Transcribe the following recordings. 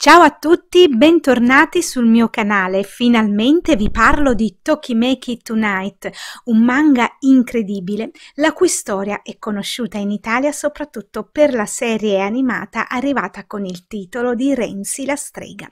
Ciao a tutti, bentornati sul mio canale. Finalmente vi parlo di Tokimeki Tonight, un manga incredibile, la cui storia è conosciuta in Italia soprattutto per la serie animata arrivata con il titolo di Renzi la strega.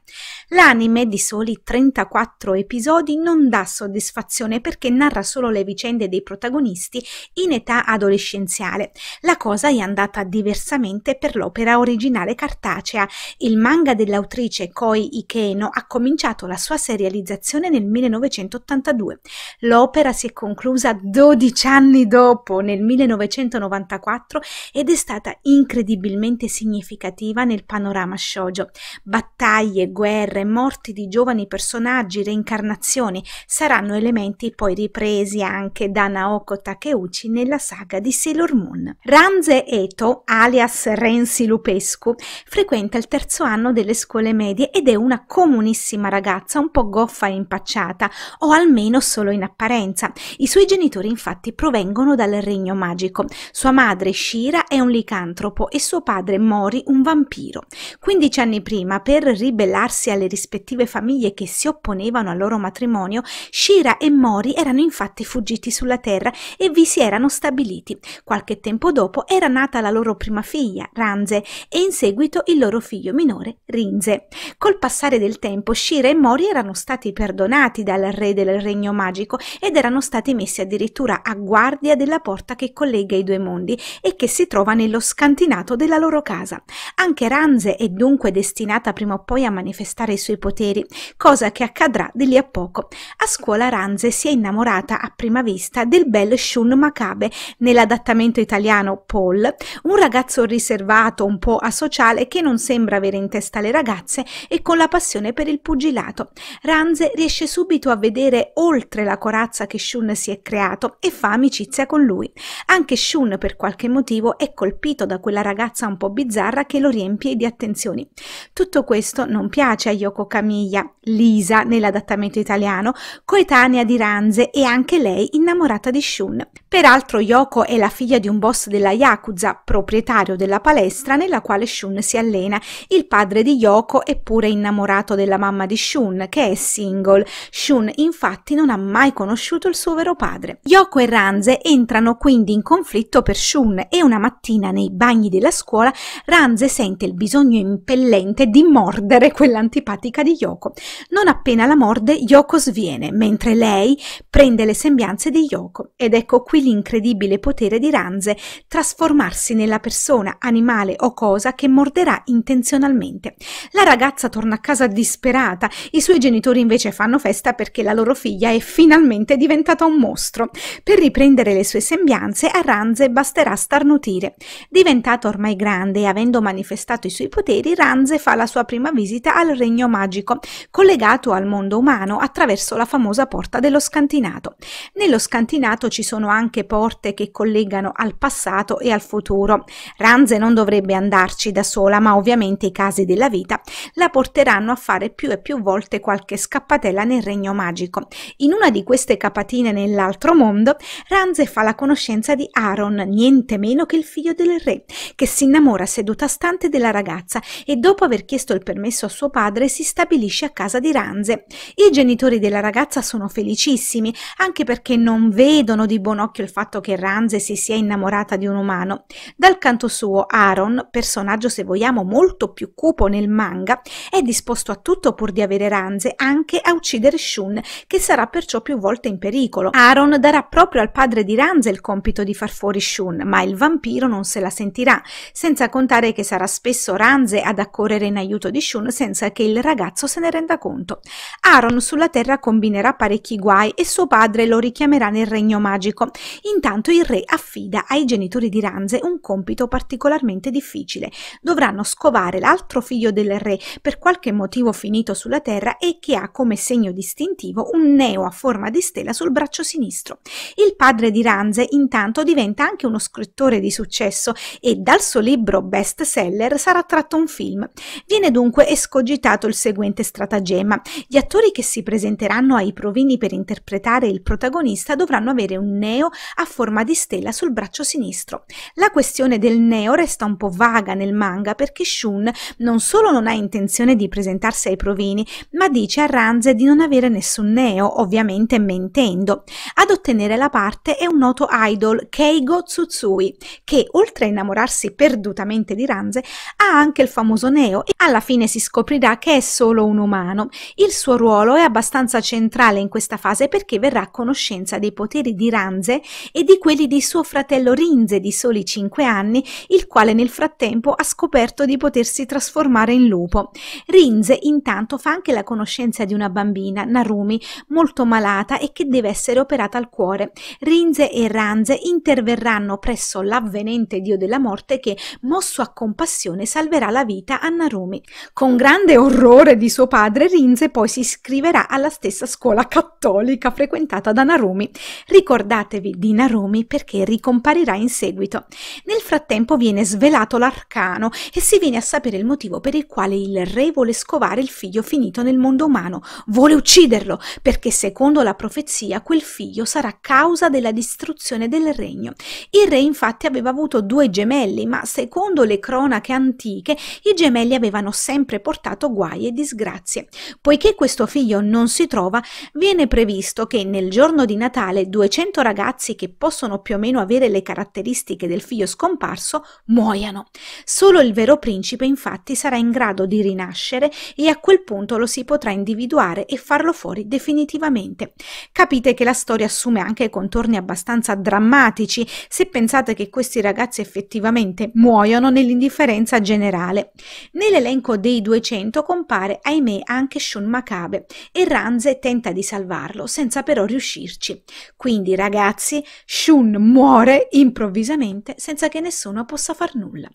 L'anime di soli 34 episodi non dà soddisfazione perché narra solo le vicende dei protagonisti in età adolescenziale. La cosa è andata diversamente per l'opera originale cartacea. Il manga della l'autrice Koi Ikeno ha cominciato la sua serializzazione nel 1982. L'opera si è conclusa 12 anni dopo, nel 1994, ed è stata incredibilmente significativa nel panorama shoujo. Battaglie, guerre, morti di giovani personaggi, reincarnazioni saranno elementi poi ripresi anche da Naoko Takeuchi nella saga di Sailor Moon. Ranze Eto, alias Renzi Lupescu, frequenta il terzo anno delle scuole scuole medie ed è una comunissima ragazza un po' goffa e impacciata, o almeno solo in apparenza. I suoi genitori infatti provengono dal regno magico. Sua madre Shira è un licantropo e suo padre Mori un vampiro. 15 anni prima, per ribellarsi alle rispettive famiglie che si opponevano al loro matrimonio, Shira e Mori erano infatti fuggiti sulla terra e vi si erano stabiliti. Qualche tempo dopo era nata la loro prima figlia, Ranze, e in seguito il loro figlio minore, Rin Firenze. Col passare del tempo Shira e Mori erano stati perdonati dal re del regno magico ed erano stati messi addirittura a guardia della porta che collega i due mondi e che si trova nello scantinato della loro casa. Anche Ranze è dunque destinata prima o poi a manifestare i suoi poteri, cosa che accadrà di lì a poco. A scuola Ranze si è innamorata a prima vista del bel Shun Makabe nell'adattamento italiano Paul, un ragazzo riservato, un po' asociale che non sembra avere in testa le ragazze ragazze e con la passione per il pugilato. Ranze riesce subito a vedere oltre la corazza che Shun si è creato e fa amicizia con lui. Anche Shun per qualche motivo è colpito da quella ragazza un po' bizzarra che lo riempie di attenzioni. Tutto questo non piace a Yoko Kamiya, Lisa nell'adattamento italiano, coetanea di Ranze e anche lei innamorata di Shun. Peraltro Yoko è la figlia di un boss della Yakuza, proprietario della palestra nella quale Shun si allena. Il padre di Yoko Kyoko è pure innamorato della mamma di Shun, che è single. Shun infatti non ha mai conosciuto il suo vero padre. Yoko e Ranze entrano quindi in conflitto per Shun e una mattina nei bagni della scuola Ranze sente il bisogno impellente di mordere quell'antipatica di Yoko. Non appena la morde, Yoko sviene, mentre lei prende le sembianze di Yoko. Ed ecco qui l'incredibile potere di Ranze, trasformarsi nella persona, animale o cosa che morderà intenzionalmente. La ragazza torna a casa disperata, i suoi genitori invece fanno festa perché la loro figlia è finalmente diventata un mostro. Per riprendere le sue sembianze a Ranze basterà starnutire. Diventata ormai grande e avendo manifestato i suoi poteri, Ranze fa la sua prima visita al regno magico, collegato al mondo umano attraverso la famosa porta dello scantinato. Nello scantinato ci sono anche porte che collegano al passato e al futuro. Ranze non dovrebbe andarci da sola, ma ovviamente i casi della vita vita la porteranno a fare più e più volte qualche scappatella nel regno magico. In una di queste capatine nell'altro mondo, Ranze fa la conoscenza di Aaron, niente meno che il figlio del re, che si innamora seduta stante della ragazza e dopo aver chiesto il permesso a suo padre si stabilisce a casa di Ranze. I genitori della ragazza sono felicissimi, anche perché non vedono di buon occhio il fatto che Ranze si sia innamorata di un umano. Dal canto suo, Aaron, personaggio se vogliamo molto più cupo nel manga, è disposto a tutto pur di avere ranze, anche a uccidere Shun, che sarà perciò più volte in pericolo. Aaron darà proprio al padre di Ranze il compito di far fuori Shun, ma il vampiro non se la sentirà, senza contare che sarà spesso Ranze ad accorrere in aiuto di Shun senza che il ragazzo se ne renda conto. Aaron sulla Terra combinerà parecchi guai e suo padre lo richiamerà nel regno magico. Intanto il re affida ai genitori di Ranze un compito particolarmente difficile. Dovranno scovare l'altro figlio del del re, per qualche motivo finito sulla terra e che ha come segno distintivo un neo a forma di stella sul braccio sinistro. Il padre di Ranze intanto diventa anche uno scrittore di successo e dal suo libro best seller sarà tratto un film. Viene dunque escogitato il seguente stratagemma. Gli attori che si presenteranno ai provini per interpretare il protagonista dovranno avere un neo a forma di stella sul braccio sinistro. La questione del neo resta un po' vaga nel manga perché Shun non solo non ha intenzione di presentarsi ai provini, ma dice a Ranze di non avere nessun neo, ovviamente mentendo. Ad ottenere la parte è un noto idol, Keigo Tsutsui, che oltre a innamorarsi perdutamente di Ranze, ha anche il famoso neo e alla fine si scoprirà che è solo un umano. Il suo ruolo è abbastanza centrale in questa fase perché verrà a conoscenza dei poteri di Ranze e di quelli di suo fratello Rinze di soli 5 anni, il quale nel frattempo ha scoperto di potersi trasformare in lupo. Rinze intanto fa anche la conoscenza di una bambina, Narumi, molto malata e che deve essere operata al cuore. Rinze e Ranze interverranno presso l'avvenente dio della morte che, mosso a compassione, salverà la vita a Narumi. Con grande orrore di suo padre, Rinze poi si iscriverà alla stessa scuola cattolica frequentata da Narumi. Ricordatevi di Narumi perché ricomparirà in seguito. Nel frattempo viene svelato l'arcano e si viene a sapere il motivo per il quale quale il re vuole scovare il figlio finito nel mondo umano, vuole ucciderlo, perché secondo la profezia quel figlio sarà causa della distruzione del regno. Il re infatti aveva avuto due gemelli, ma secondo le cronache antiche i gemelli avevano sempre portato guai e disgrazie. Poiché questo figlio non si trova, viene previsto che nel giorno di Natale 200 ragazzi che possono più o meno avere le caratteristiche del figlio scomparso muoiano. Solo il vero principe infatti sarà in grado grado di rinascere e a quel punto lo si potrà individuare e farlo fuori definitivamente. Capite che la storia assume anche contorni abbastanza drammatici se pensate che questi ragazzi effettivamente muoiono nell'indifferenza generale. Nell'elenco dei 200 compare ahimè anche Shun Makabe e Ranze tenta di salvarlo senza però riuscirci. Quindi ragazzi, Shun muore improvvisamente senza che nessuno possa far nulla.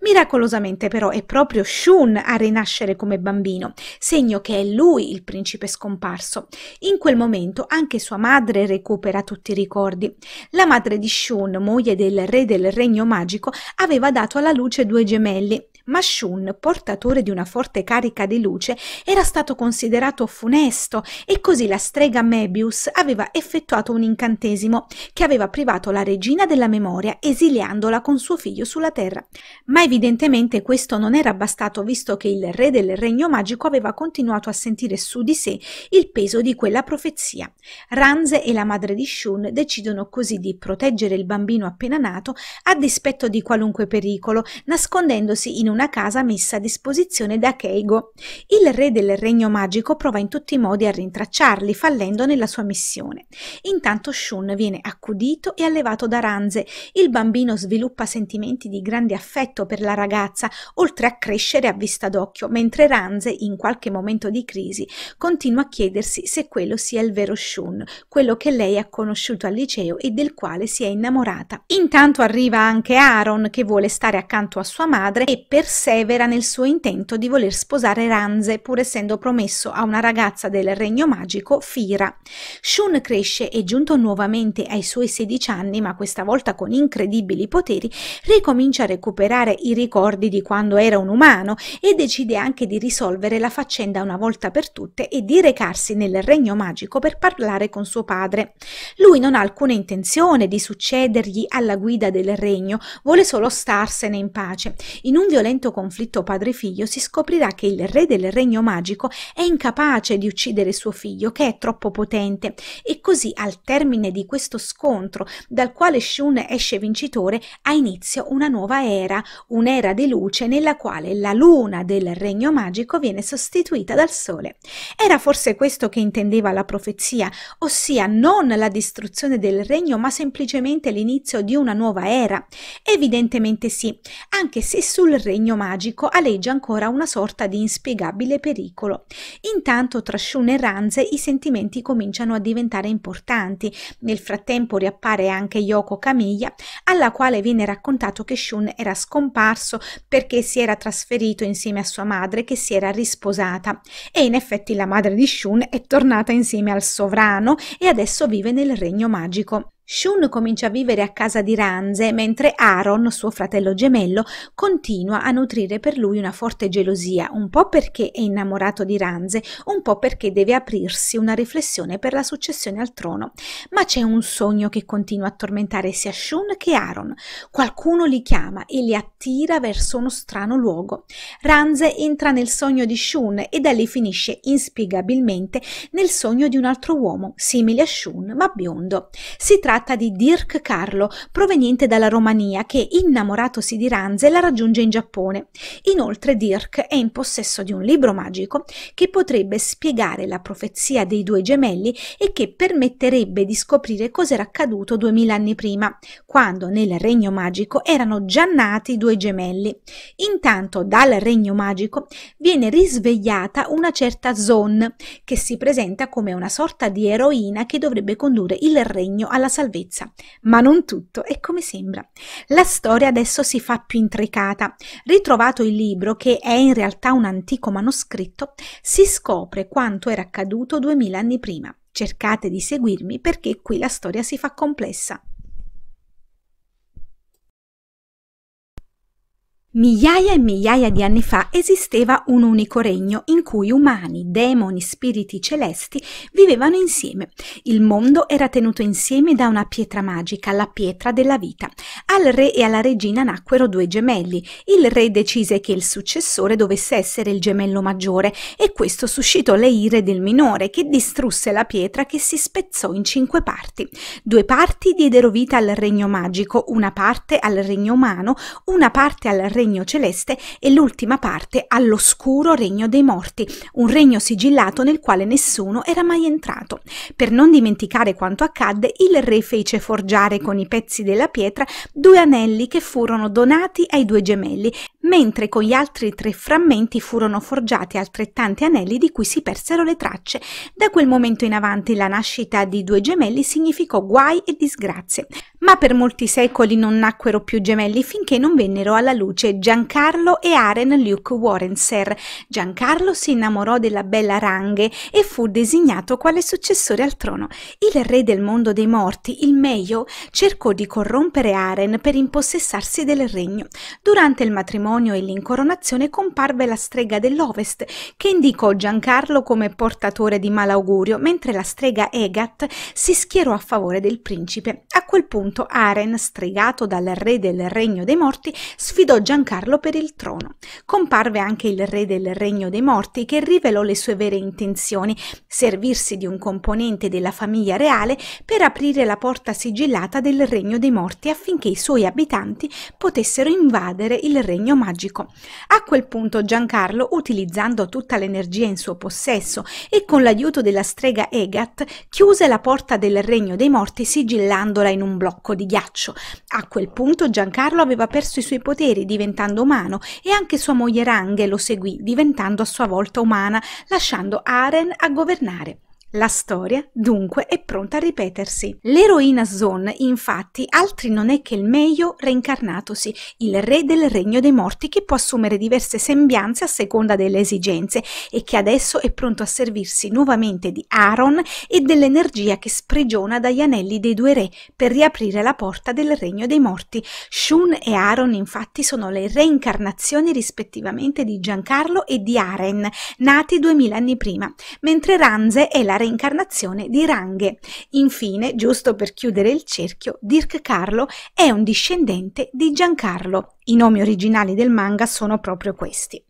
Miracolosamente però è proprio Shun non a rinascere come bambino, segno che è lui il principe scomparso. In quel momento anche sua madre recupera tutti i ricordi. La madre di Shun, moglie del re del regno magico, aveva dato alla luce due gemelli ma Shun, portatore di una forte carica di luce, era stato considerato funesto e così la strega Mebius aveva effettuato un incantesimo che aveva privato la regina della memoria esiliandola con suo figlio sulla terra. Ma evidentemente questo non era bastato visto che il re del regno magico aveva continuato a sentire su di sé il peso di quella profezia. Ranze e la madre di Shun decidono così di proteggere il bambino appena nato a dispetto di qualunque pericolo, nascondendosi in un una casa messa a disposizione da Keigo. Il re del regno magico prova in tutti i modi a rintracciarli, fallendo nella sua missione. Intanto Shun viene accudito e allevato da Ranze. Il bambino sviluppa sentimenti di grande affetto per la ragazza, oltre a crescere a vista d'occhio, mentre Ranze, in qualche momento di crisi, continua a chiedersi se quello sia il vero Shun, quello che lei ha conosciuto al liceo e del quale si è innamorata. Intanto arriva anche Aaron che vuole stare accanto a sua madre e per persevera nel suo intento di voler sposare Ranze pur essendo promesso a una ragazza del regno magico, Fira. Shun cresce e giunto nuovamente ai suoi 16 anni, ma questa volta con incredibili poteri, ricomincia a recuperare i ricordi di quando era un umano e decide anche di risolvere la faccenda una volta per tutte e di recarsi nel regno magico per parlare con suo padre. Lui non ha alcuna intenzione di succedergli alla guida del regno, vuole solo starsene in pace. In un violento violento conflitto padre-figlio si scoprirà che il re del regno magico è incapace di uccidere suo figlio, che è troppo potente, e così al termine di questo scontro, dal quale Shun esce vincitore, ha inizio una nuova era, un'era di luce nella quale la luna del regno magico viene sostituita dal sole. Era forse questo che intendeva la profezia, ossia non la distruzione del regno, ma semplicemente l'inizio di una nuova era? Evidentemente sì, anche se sul regno regno magico aleggia ancora una sorta di inspiegabile pericolo. Intanto tra Shun e Ranze i sentimenti cominciano a diventare importanti. Nel frattempo riappare anche Yoko Kamiya, alla quale viene raccontato che Shun era scomparso perché si era trasferito insieme a sua madre che si era risposata. E in effetti la madre di Shun è tornata insieme al sovrano e adesso vive nel regno magico. Shun comincia a vivere a casa di Ranze, mentre Aaron, suo fratello gemello, continua a nutrire per lui una forte gelosia, un po' perché è innamorato di Ranze, un po' perché deve aprirsi una riflessione per la successione al trono. Ma c'è un sogno che continua a tormentare sia Shun che Aaron. Qualcuno li chiama e li attira verso uno strano luogo. Ranze entra nel sogno di Shun e da lì finisce inspiegabilmente nel sogno di un altro uomo, simile a Shun, ma biondo. Si tratta tratta di Dirk Carlo, proveniente dalla Romania, che innamoratosi di Ranze la raggiunge in Giappone. Inoltre Dirk è in possesso di un libro magico che potrebbe spiegare la profezia dei due gemelli e che permetterebbe di scoprire cos'era accaduto duemila anni prima, quando nel regno magico erano già nati due gemelli. Intanto dal regno magico viene risvegliata una certa Zon, che si presenta come una sorta di eroina che dovrebbe condurre il regno alla salvezza salvezza. Ma non tutto è come sembra. La storia adesso si fa più intricata. Ritrovato il libro, che è in realtà un antico manoscritto, si scopre quanto era accaduto duemila anni prima. Cercate di seguirmi perché qui la storia si fa complessa. Migliaia e migliaia di anni fa esisteva un unico regno in cui umani, demoni, spiriti celesti vivevano insieme. Il mondo era tenuto insieme da una pietra magica, la pietra della vita. Al re e alla regina nacquero due gemelli. Il re decise che il successore dovesse essere il gemello maggiore e questo suscitò le ire del minore che distrusse la pietra che si spezzò in cinque parti. Due parti diedero vita al regno magico, una parte al regno umano, una parte al regno regno celeste e l'ultima parte all'oscuro regno dei morti, un regno sigillato nel quale nessuno era mai entrato. Per non dimenticare quanto accadde, il re fece forgiare con i pezzi della pietra due anelli che furono donati ai due gemelli, mentre con gli altri tre frammenti furono forgiati altrettanti anelli di cui si persero le tracce. Da quel momento in avanti la nascita di due gemelli significò guai e disgrazie ma per molti secoli non nacquero più gemelli finché non vennero alla luce Giancarlo e Aren Luke Warrenser. Giancarlo si innamorò della bella Ranghe e fu designato quale successore al trono. Il re del mondo dei morti, il Meio, cercò di corrompere Aren per impossessarsi del regno. Durante il matrimonio e l'incoronazione comparve la strega dell'Ovest che indicò Giancarlo come portatore di malaugurio, mentre la strega Egat si schierò a favore del principe. A quel punto Intanto Aren, stregato dal re del regno dei morti, sfidò Giancarlo per il trono. Comparve anche il re del regno dei morti che rivelò le sue vere intenzioni, servirsi di un componente della famiglia reale per aprire la porta sigillata del regno dei morti affinché i suoi abitanti potessero invadere il regno magico. A quel punto Giancarlo, utilizzando tutta l'energia in suo possesso e con l'aiuto della strega Egat, chiuse la porta del regno dei morti sigillandola in un blocco blocco di ghiaccio. A quel punto Giancarlo aveva perso i suoi poteri diventando umano e anche sua moglie Ranghe lo seguì diventando a sua volta umana, lasciando Aren a governare. La storia, dunque, è pronta a ripetersi. L'eroina Zon, infatti, altri non è che il Meio reincarnatosi, il re del regno dei morti che può assumere diverse sembianze a seconda delle esigenze e che adesso è pronto a servirsi nuovamente di Aaron e dell'energia che sprigiona dagli anelli dei due re per riaprire la porta del regno dei morti. Shun e Aaron, infatti, sono le reincarnazioni rispettivamente di Giancarlo e di Aren, nati duemila anni prima, mentre Ranze è la reincarnazione di Ranghe. Infine, giusto per chiudere il cerchio, Dirk Carlo è un discendente di Giancarlo, i nomi originali del manga sono proprio questi.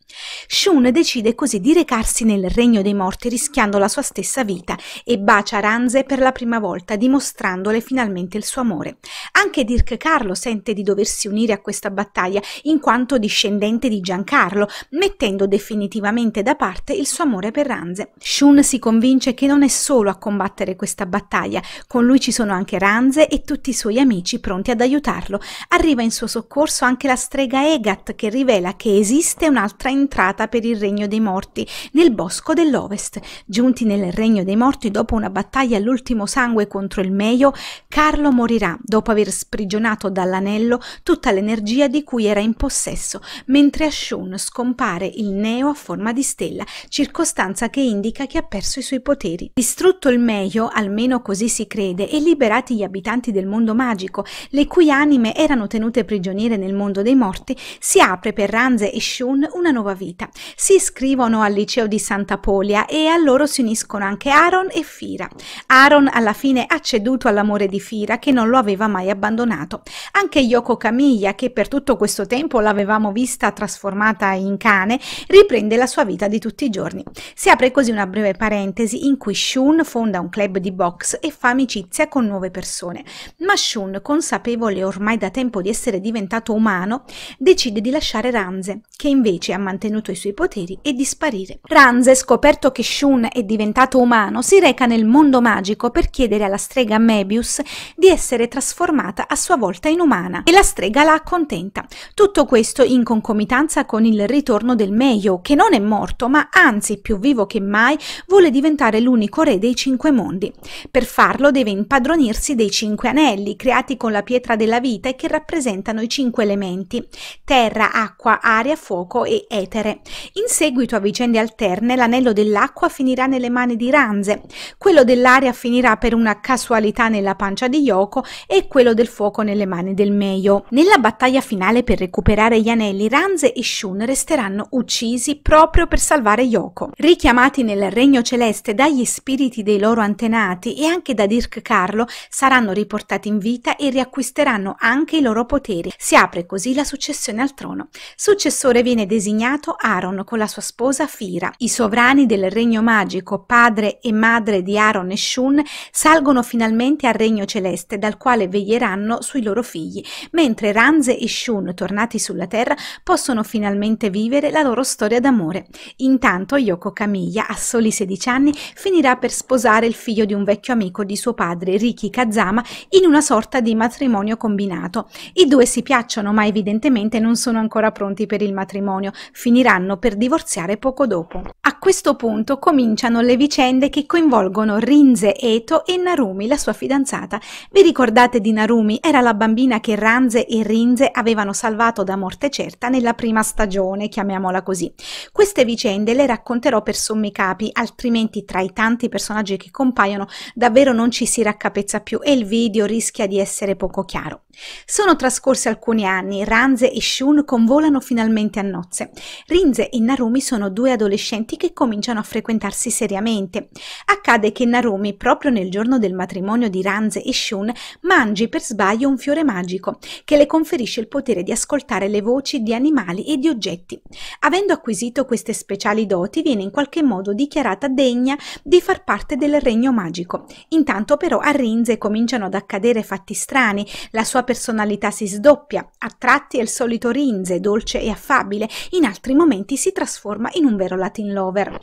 Shun decide così di recarsi nel regno dei morti rischiando la sua stessa vita e bacia Ranze per la prima volta dimostrandole finalmente il suo amore. Anche Dirk Carlo sente di doversi unire a questa battaglia in quanto discendente di Giancarlo, mettendo definitivamente da parte il suo amore per Ranze. Shun si convince che non è solo a combattere questa battaglia, con lui ci sono anche Ranze e tutti i suoi amici pronti ad aiutarlo. Arriva in suo soccorso anche la strega Egat che rivela che esiste un'altra entrata per il regno dei morti nel bosco dell'Ovest. Giunti nel regno dei morti dopo una battaglia all'ultimo sangue contro il Meio, Carlo morirà dopo aver sprigionato dall'anello tutta l'energia di cui era in possesso, mentre a Shun scompare il neo a forma di stella, circostanza che indica che ha perso i suoi poteri. Distrutto il Meio, almeno così si crede, e liberati gli abitanti del mondo magico, le cui anime erano tenute prigioniere nel mondo dei morti, si apre per Ranze e Shun una nuova vita. Si iscrivono al liceo di Santa Polia e a loro si uniscono anche Aaron e Fira. Aaron alla fine ha ceduto all'amore di Fira che non lo aveva mai abbandonato. Anche Yoko Kamiya, che per tutto questo tempo l'avevamo vista trasformata in cane, riprende la sua vita di tutti i giorni. Si apre così una breve parentesi in cui Shun fonda un club di box e fa amicizia con nuove persone. Ma Shun, consapevole ormai da tempo di essere diventato umano, decide di lasciare Ranze, che invece ha mantenuto i suoi poteri, e di sparire. Ranze, scoperto che Shun è diventato umano, si reca nel mondo magico per chiedere alla strega Mebius di essere trasformata a sua volta in umana, e la strega la accontenta. Tutto questo in concomitanza con il ritorno del Meio, che non è morto, ma anzi, più vivo che mai, vuole diventare l'unico re dei cinque mondi. Per farlo deve impadronirsi dei cinque anelli, creati con la pietra della vita e che rappresentano i cinque elementi elementi, terra, acqua, aria, fuoco e etere. In seguito a vicende alterne l'anello dell'acqua finirà nelle mani di Ranze, quello dell'aria finirà per una casualità nella pancia di Yoko e quello del fuoco nelle mani del Meio. Nella battaglia finale per recuperare gli anelli, Ranze e Shun resteranno uccisi proprio per salvare Yoko. Richiamati nel regno celeste dagli spiriti dei loro antenati e anche da Dirk Carlo, saranno riportati in vita e riacquisteranno anche i loro poteri. Si apre così la la successione al trono. Successore viene designato Aaron con la sua sposa Fira. I sovrani del regno magico, padre e madre di Aaron e Shun, salgono finalmente al regno celeste dal quale veglieranno sui loro figli, mentre Ranze e Shun, tornati sulla terra, possono finalmente vivere la loro storia d'amore. Intanto Yoko Kamiya, a soli 16 anni, finirà per sposare il figlio di un vecchio amico di suo padre, Riki Kazama, in una sorta di matrimonio combinato. I due si piacciono ma evidentemente evidentemente non sono ancora pronti per il matrimonio, finiranno per divorziare poco dopo. A questo punto cominciano le vicende che coinvolgono Rinze Eto e Narumi, la sua fidanzata. Vi ricordate di Narumi? Era la bambina che Ranze e Rinze avevano salvato da morte certa nella prima stagione, chiamiamola così. Queste vicende le racconterò per sommi capi, altrimenti tra i tanti personaggi che compaiono davvero non ci si raccapezza più e il video rischia di essere poco chiaro. Sono trascorsi alcuni anni, Ranze e Shun convolano finalmente a nozze. Rinze e Narumi sono due adolescenti che cominciano a frequentarsi seriamente. Accade che Narumi, proprio nel giorno del matrimonio di Ranze e Shun, mangi per sbaglio un fiore magico, che le conferisce il potere di ascoltare le voci di animali e di oggetti. Avendo acquisito queste speciali doti, viene in qualche modo dichiarata degna di far parte del regno magico. Intanto però a Rinze cominciano ad accadere fatti strani, la sua personalità si sdoppia, a tratti è il solito Rinze, dolce e affabile, in altri momenti si trasforma in un vero Latin lover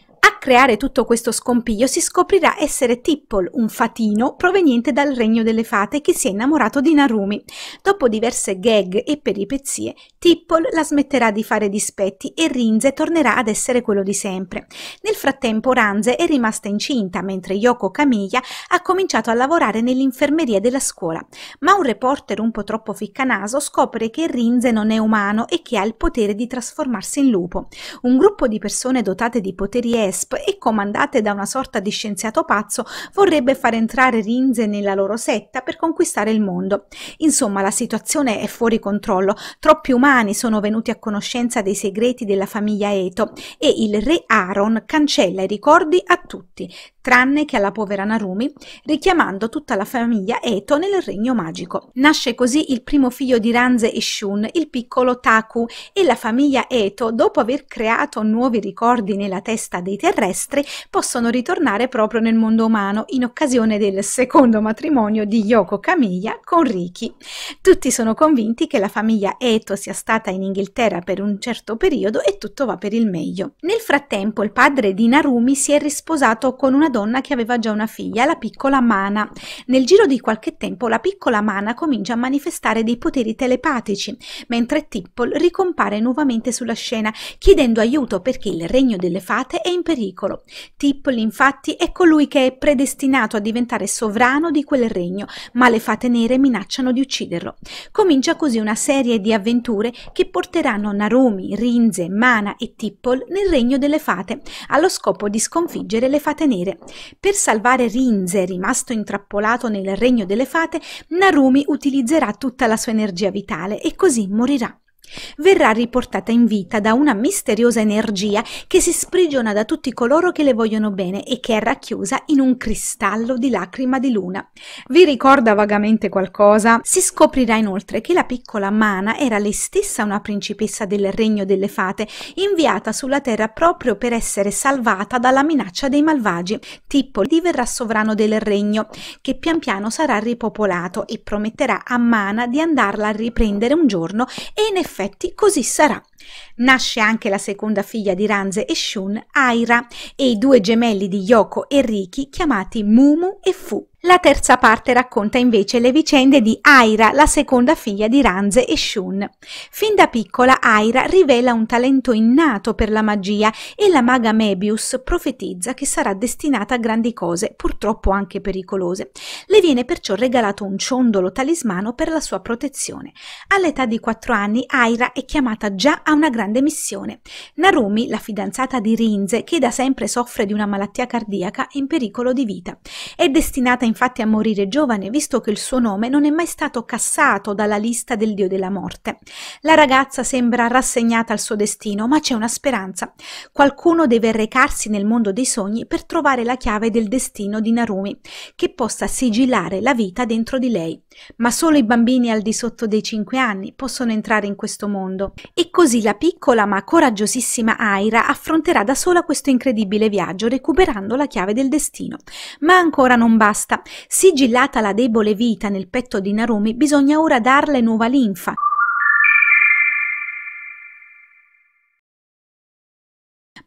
creare tutto questo scompiglio si scoprirà essere Tipple, un fatino proveniente dal regno delle fate che si è innamorato di Narumi. Dopo diverse gag e peripezie, Tipple la smetterà di fare dispetti e Rinze tornerà ad essere quello di sempre. Nel frattempo Ranze è rimasta incinta mentre Yoko Kamiya ha cominciato a lavorare nell'infermeria della scuola, ma un reporter un po' troppo ficcanaso scopre che Rinze non è umano e che ha il potere di trasformarsi in lupo. Un gruppo di persone dotate di poteri ESP e comandate da una sorta di scienziato pazzo vorrebbe far entrare Rinze nella loro setta per conquistare il mondo. Insomma, la situazione è fuori controllo, troppi umani sono venuti a conoscenza dei segreti della famiglia Eto e il re Aaron cancella i ricordi a tutti, tranne che alla povera Narumi, richiamando tutta la famiglia Eto nel regno magico. Nasce così il primo figlio di Ranze e Shun, il piccolo Taku, e la famiglia Eto, dopo aver creato nuovi ricordi nella testa dei terreni, terrestri possono ritornare proprio nel mondo umano in occasione del secondo matrimonio di Yoko Kamiya con Riki. Tutti sono convinti che la famiglia Eto sia stata in Inghilterra per un certo periodo e tutto va per il meglio. Nel frattempo il padre di Narumi si è risposato con una donna che aveva già una figlia, la piccola Mana. Nel giro di qualche tempo la piccola Mana comincia a manifestare dei poteri telepatici, mentre Tipple ricompare nuovamente sulla scena chiedendo aiuto perché il regno delle fate è in pericolo pericolo. Tipl, infatti, è colui che è predestinato a diventare sovrano di quel regno, ma le fate nere minacciano di ucciderlo. Comincia così una serie di avventure che porteranno Narumi, Rinze, Mana e Tipple nel regno delle fate, allo scopo di sconfiggere le fate nere. Per salvare Rinze, rimasto intrappolato nel regno delle fate, Narumi utilizzerà tutta la sua energia vitale e così morirà. Verrà riportata in vita da una misteriosa energia che si sprigiona da tutti coloro che le vogliono bene e che è racchiusa in un cristallo di lacrima di luna. Vi ricorda vagamente qualcosa? Si scoprirà inoltre che la piccola Mana era lei stessa una principessa del regno delle fate, inviata sulla terra proprio per essere salvata dalla minaccia dei malvagi. Tippo diverrà sovrano del regno, che pian piano sarà ripopolato e prometterà a Mana di andarla a riprendere un giorno e in effetti effetti così sarà. Nasce anche la seconda figlia di Ranze e Shun, Aira, e i due gemelli di Yoko e Riki chiamati Mumu e Fu. La terza parte racconta invece le vicende di Aira, la seconda figlia di Ranze e Shun. Fin da piccola Aira rivela un talento innato per la magia e la maga Mebius profetizza che sarà destinata a grandi cose, purtroppo anche pericolose. Le viene perciò regalato un ciondolo talismano per la sua protezione. All'età di 4 anni Aira è chiamata già a una grande missione. Narumi, la fidanzata di Rinze, che da sempre soffre di una malattia cardiaca, è in pericolo di vita. È destinata in infatti a morire giovane, visto che il suo nome non è mai stato cassato dalla lista del dio della morte. La ragazza sembra rassegnata al suo destino, ma c'è una speranza. Qualcuno deve recarsi nel mondo dei sogni per trovare la chiave del destino di Narumi, che possa sigillare la vita dentro di lei. Ma solo i bambini al di sotto dei 5 anni possono entrare in questo mondo. E così la piccola ma coraggiosissima Aira affronterà da sola questo incredibile viaggio, recuperando la chiave del destino. Ma ancora non basta sigillata la debole vita nel petto di Narumi, bisogna ora darle nuova linfa,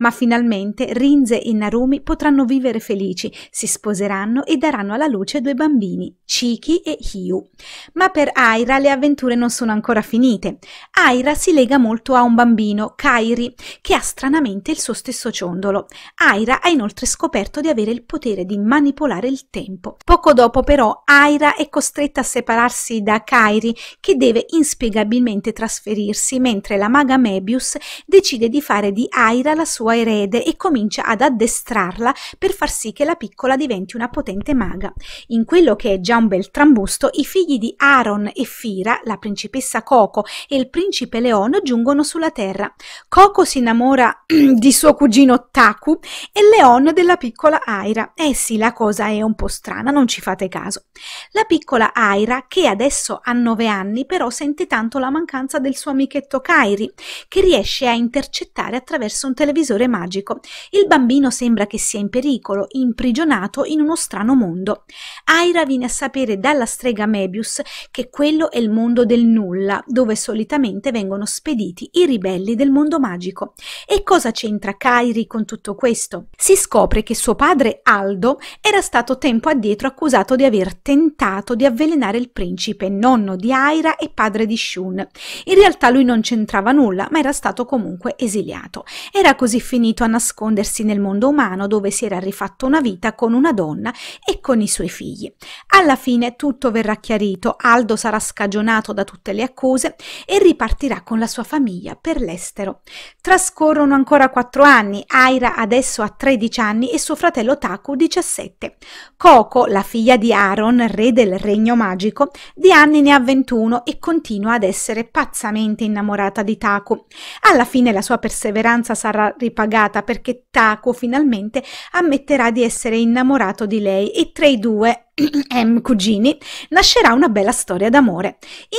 ma finalmente Rinze e Narumi potranno vivere felici, si sposeranno e daranno alla luce due bambini, Chiki e Hiu. Ma per Aira le avventure non sono ancora finite. Aira si lega molto a un bambino, Kairi, che ha stranamente il suo stesso ciondolo. Aira ha inoltre scoperto di avere il potere di manipolare il tempo. Poco dopo però Aira è costretta a separarsi da Kairi che deve inspiegabilmente trasferirsi mentre la maga Mebius decide di fare di Aira la sua sua erede e comincia ad addestrarla per far sì che la piccola diventi una potente maga. In quello che è già un bel trambusto, i figli di Aaron e Fira, la principessa Coco e il principe Leon giungono sulla terra. Coco si innamora di suo cugino Taku e Leon della piccola Aira. Eh sì, la cosa è un po' strana, non ci fate caso. La piccola Aira, che adesso ha nove anni, però sente tanto la mancanza del suo amichetto Kairi, che riesce a intercettare attraverso un televisore colore magico, il bambino sembra che sia in pericolo, imprigionato in uno strano mondo. Aira viene a sapere dalla strega Mebius che quello è il mondo del nulla, dove solitamente vengono spediti i ribelli del mondo magico. E cosa c'entra Kairi con tutto questo? Si scopre che suo padre Aldo era stato tempo addietro accusato di aver tentato di avvelenare il principe, nonno di Aira e padre di Shun. In realtà lui non c'entrava nulla, ma era stato comunque esiliato. Era così finito a nascondersi nel mondo umano dove si era rifatto una vita con una donna e con i suoi figli. Alla fine tutto verrà chiarito, Aldo sarà scagionato da tutte le accuse e ripartirà con la sua famiglia per l'estero. Trascorrono ancora quattro anni, Aira adesso ha 13 anni e suo fratello Taku 17. Coco, la figlia di Aaron, re del regno magico, di anni ne ha 21 e continua ad essere pazzamente innamorata di Taku. Alla fine la sua perseveranza sarà ripartita pagata perché Taco finalmente ammetterà di essere innamorato di lei e tra i due M cugini, nascerà una bella storia d'amore.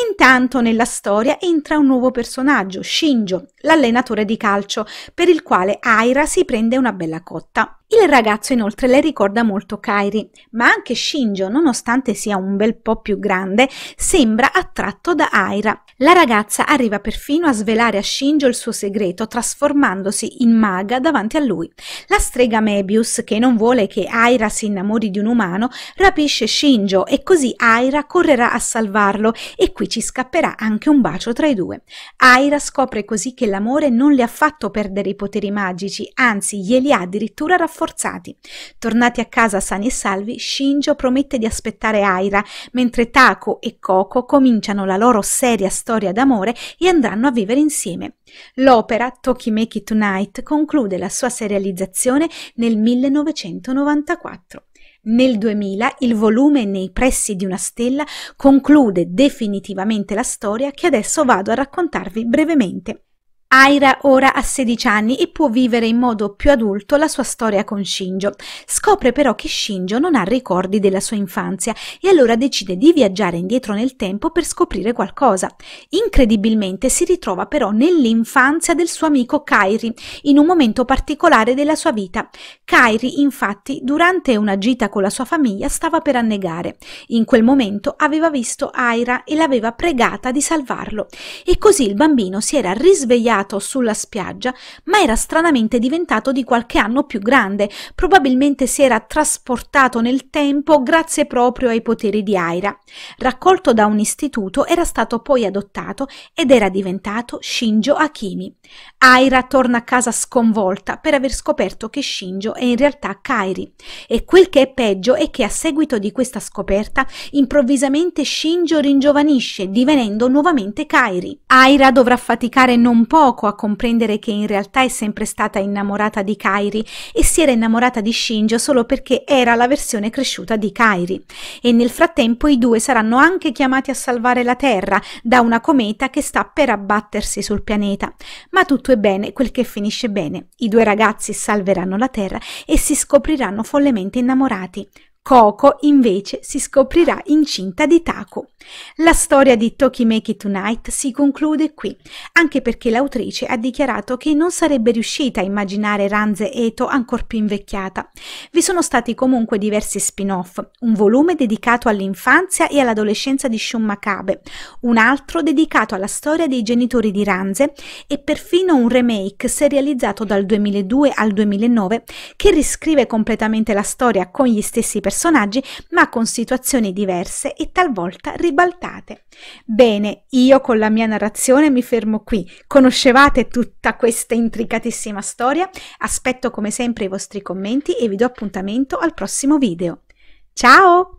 Intanto nella storia entra un nuovo personaggio, Shinjo, l'allenatore di calcio, per il quale Aira si prende una bella cotta. Il ragazzo inoltre le ricorda molto Kairi, ma anche Shinjo, nonostante sia un bel po' più grande, sembra attratto da Aira. La ragazza arriva perfino a svelare a Shinjo il suo segreto, trasformandosi in maga davanti a lui. La strega Mebius, che non vuole che Aira si innamori di un umano, rapisce Shinjo e così Aira correrà a salvarlo e qui ci scapperà anche un bacio tra i due. Aira scopre così che l'amore non le ha fatto perdere i poteri magici, anzi glieli ha addirittura rafforzati sforzati. Tornati a casa sani e salvi, Shinjo promette di aspettare Aira, mentre Taco e Koko cominciano la loro seria storia d'amore e andranno a vivere insieme. L'opera Tokimeki Tonight conclude la sua serializzazione nel 1994. Nel 2000 il volume Nei pressi di una stella conclude definitivamente la storia che adesso vado a raccontarvi brevemente. Aira ora ha 16 anni e può vivere in modo più adulto la sua storia con Shinjo. Scopre però che Shinjo non ha ricordi della sua infanzia e allora decide di viaggiare indietro nel tempo per scoprire qualcosa. Incredibilmente si ritrova però nell'infanzia del suo amico Kairi, in un momento particolare della sua vita. Kairi, infatti, durante una gita con la sua famiglia stava per annegare. In quel momento aveva visto Aira e l'aveva pregata di salvarlo. E così il bambino si era risvegliato sdraiato sulla spiaggia, ma era stranamente diventato di qualche anno più grande, probabilmente si era trasportato nel tempo grazie proprio ai poteri di Aira. Raccolto da un istituto, era stato poi adottato ed era diventato Shinjo Akimi. Aira torna a casa sconvolta per aver scoperto che Shinjo è in realtà Kairi e quel che è peggio è che a seguito di questa scoperta improvvisamente Shinjo ringiovanisce divenendo nuovamente Kairi. Aira dovrà faticare non poco poco a comprendere che in realtà è sempre stata innamorata di Kairi e si era innamorata di Shinjo solo perché era la versione cresciuta di Kairi. E nel frattempo i due saranno anche chiamati a salvare la Terra da una cometa che sta per abbattersi sul pianeta. Ma tutto è bene quel che finisce bene. I due ragazzi salveranno la Terra e si scopriranno follemente innamorati. Coco invece si scoprirà incinta di Taku. La storia di Toki Make It Tonight si conclude qui, anche perché l'autrice ha dichiarato che non sarebbe riuscita a immaginare Ranze Eto ancor più invecchiata. Vi sono stati comunque diversi spin-off, un volume dedicato all'infanzia e all'adolescenza di Shun Makabe, un altro dedicato alla storia dei genitori di Ranze e perfino un remake serializzato dal 2002 al 2009 che riscrive completamente la storia con gli stessi personaggi personaggi, ma con situazioni diverse e talvolta ribaltate. Bene, io con la mia narrazione mi fermo qui. Conoscevate tutta questa intricatissima storia? Aspetto come sempre i vostri commenti e vi do appuntamento al prossimo video. Ciao!